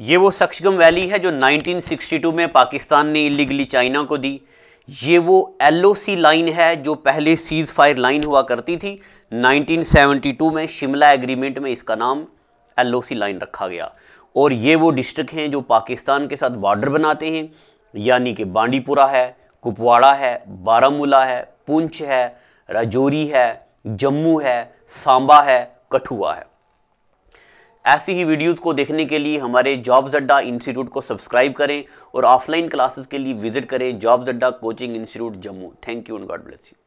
ये वो सक्षगम वैली है जो 1962 में पाकिस्तान ने इलीगली चाइना को दी ये वो एलओसी लाइन है जो पहले सीज़ फायर लाइन हुआ करती थी 1972 में शिमला एग्रीमेंट में इसका नाम एलओसी लाइन रखा गया और ये वो डिस्ट्रिक्ट हैं जो पाकिस्तान के साथ बॉर्डर बनाते हैं यानी कि बांडीपुरा है कुपवाड़ा है बारामूला है पुंछ है राजौरी है जम्मू है सांबा है कठुआ है ऐसी ही वीडियोस को देखने के लिए हमारे जॉब्स अड्डा इंस्टीट्यूट को सब्सक्राइब करें और ऑफलाइन क्लासेस के लिए विजिट करें Jobs Adda coaching institute Jammu thank you and God bless you